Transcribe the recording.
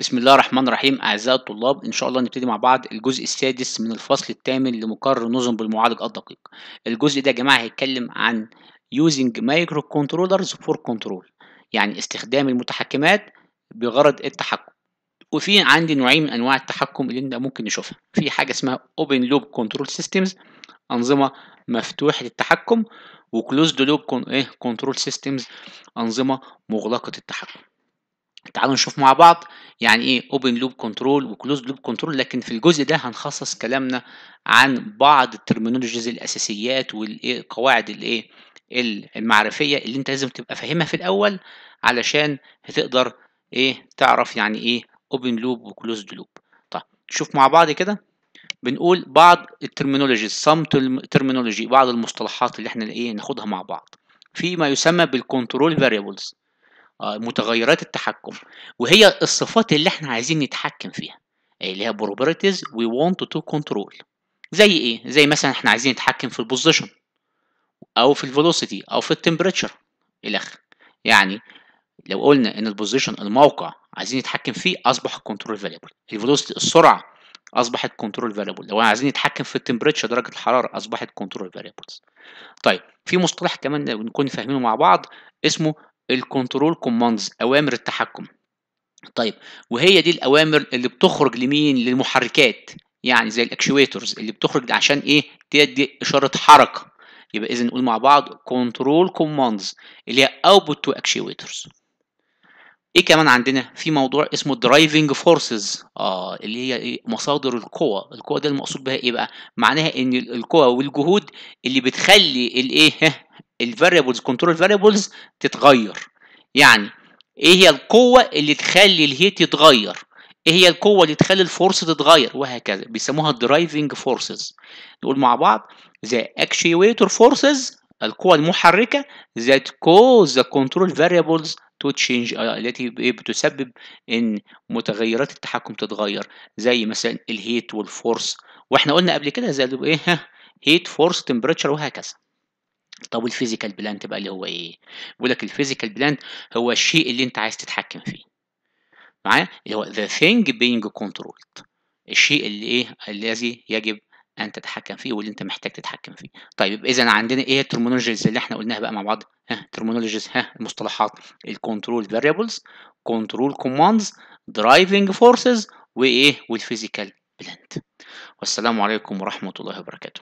بسم الله الرحمن الرحيم أعزائي الطلاب إن شاء الله نبتدي مع بعض الجزء السادس من الفصل الثامن لمقرر نظم بالمعالج الدقيق الجزء ده يا جماعة هيتكلم عن using microcontrollers for control يعني استخدام المتحكمات بغرض التحكم وفي عندي نوعين من أنواع التحكم اللي أنت ممكن نشوفها في حاجة اسمها open loop control systems أنظمة مفتوحة للتحكم وكلوزد لوب كنترول سيستمز أنظمة مغلقة التحكم تعالوا نشوف مع بعض يعني ايه اوبن لوب كنترول وكلوز لوب كنترول لكن في الجزء ده هنخصص كلامنا عن بعض الترمينولوجيز الاساسيات والقواعد الايه المعرفيه اللي انت لازم تبقى فاهمها في الاول علشان هتقدر ايه تعرف يعني ايه اوبن لوب وكلوزد لوب طيب نشوف مع بعض كده بنقول بعض الترمينولوجي سم ترمينولوجي بعض المصطلحات اللي احنا ايه ناخدها مع بعض في ما يسمى بالكنترول فاريبلز آه، متغيرات التحكم وهي الصفات اللي احنا عايزين نتحكم فيها اللي هي بروبرتيز وي وونت تو كنترول زي ايه زي مثلا احنا عايزين نتحكم في البوزيشن او في الفيلوسيتي او في التمبريتشر الى اخره يعني لو قلنا ان البوزيشن الموقع عايزين نتحكم فيه اصبح الكنترول فاليبل الفيلوسيتي السرعه اصبحت كنترول فاليبل لو عايزين نتحكم في التمبريتشر درجه الحراره اصبحت كنترول فاليبلز طيب في مصطلح كمان نكون فاهمينه مع بعض اسمه الكنترول كوماندز اوامر التحكم طيب وهي دي الاوامر اللي بتخرج لمين للمحركات يعني زي الاكشويترز اللي بتخرج عشان ايه تدي اشاره حركه يبقى اذا نقول مع بعض كنترول كوماندز اللي هي اوتبوت تو اكشويترز ايه كمان عندنا في موضوع اسمه درايفنج فورسز اه اللي هي إيه؟ مصادر القوى القوى ده المقصود بها ايه بقى معناها ان القوى والجهود اللي بتخلي الايه الفاريبلز كنترول فاريبلز تتغير يعني ايه هي القوه اللي تخلي الهيت يتغير ايه هي القوه اللي تخلي الفورس تتغير وهكذا بيسموها الدرايفنج فورسز نقول مع بعض the actuator forces القوه المحركه that cause the control variables to change آه، التي إيه، بتسبب ان متغيرات التحكم تتغير زي مثلا الهيت والفورس واحنا قلنا قبل كده زي ايه هيت فورس تمبريتشر وهكذا طب والفيزيكال بلان تبقى اللي هو ايه بيقول لك الفيزيكال بلان هو الشيء اللي انت عايز تتحكم فيه معايا اللي هو the thing being controlled الشيء اللي ايه الذي يجب ان تتحكم فيه واللي انت محتاج تتحكم فيه طيب اذا عندنا ايه الترمينولوجيز اللي احنا قلناها بقى مع بعض ها ترمينولوجيز ها المصطلحات الكنترول فاريبلز كنترول كوماندز درايفنج فورسز وايه والفيزيكال بلانت والسلام عليكم ورحمه الله وبركاته